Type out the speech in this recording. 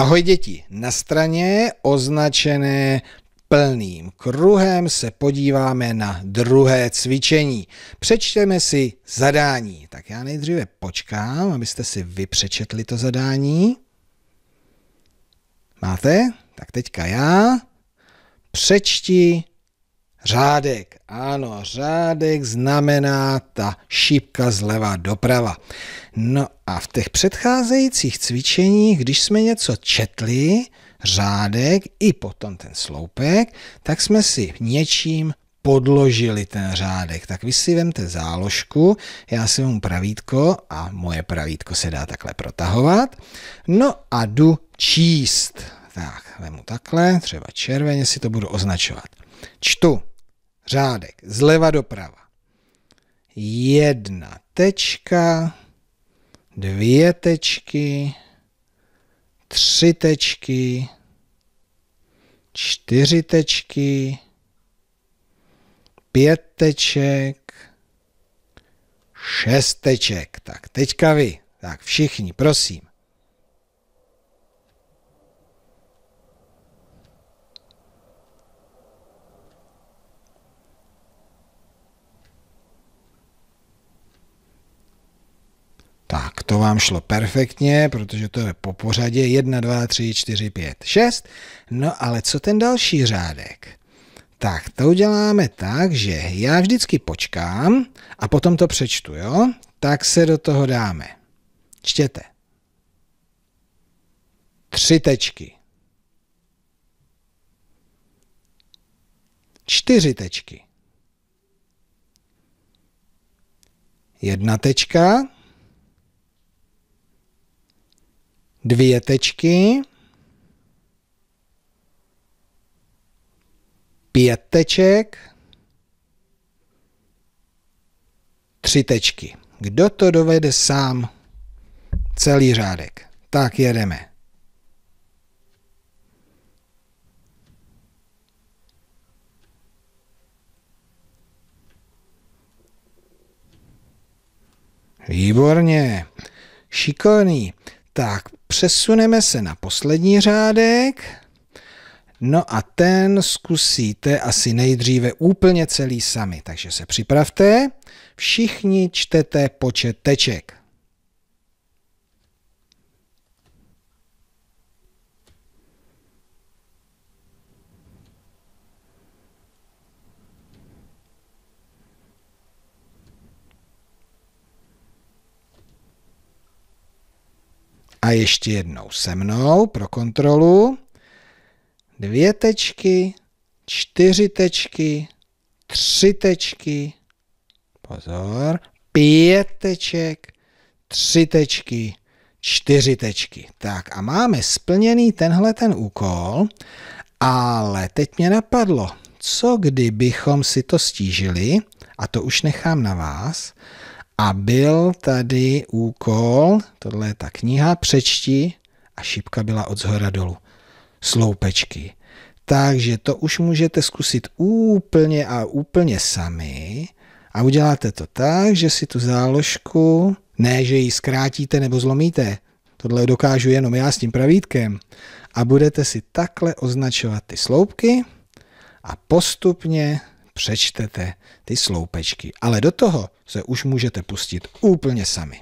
Ahoj děti, na straně označené plným kruhem se podíváme na druhé cvičení. Přečteme si zadání. Tak já nejdříve počkám, abyste si vypřečetli to zadání. Máte? Tak teďka já. Přečti Řádek, ano, řádek znamená ta šipka zleva doprava. No a v těch předcházejících cvičeních, když jsme něco četli, řádek i potom ten sloupek, tak jsme si něčím podložili ten řádek. Tak vy si vemte záložku, já si vemu pravítko a moje pravítko se dá takhle protahovat. No a jdu číst. Tak, vemu takhle, třeba červeně si to budu označovat. Čtu řádek zleva doprava. Jedna tečka, dvě tečky, tři tečky, čtyři tečky, pět teček, šest teček. Tak teďka vy, tak všichni, prosím. To vám šlo perfektně, protože to je po pořadě 1, 2, 3, 4, 5, 6. No ale co ten další řádek? Tak to uděláme tak, že já vždycky počkám a potom to přečtu, jo? Tak se do toho dáme. Čtěte. Tři tečky. Čtyři tečky. Jedna tečka. dvě tečky, pět teček, tři tečky. Kdo to dovede sám? Celý řádek. Tak jedeme. Výborně, šikovný. Tak, přesuneme se na poslední řádek. No a ten zkusíte asi nejdříve úplně celý sami, takže se připravte. Všichni čtete počet teček. A ještě jednou se mnou pro kontrolu. Dvě tečky, čtyři tečky, tři tečky, pozor, pět teček, tři tečky, čtyři tečky. Tak a máme splněný tenhle ten úkol, ale teď mě napadlo, co kdybychom si to stížili, a to už nechám na vás, a byl tady úkol, tohle je ta kniha, přečti a šipka byla od zhora dolů. Sloupečky. Takže to už můžete zkusit úplně a úplně sami a uděláte to tak, že si tu záložku, ne, že ji zkrátíte nebo zlomíte, tohle dokážu jenom já s tím pravítkem, a budete si takhle označovat ty sloupky a postupně přečtete ty sloupečky. Ale do toho se už můžete pustit úplně sami.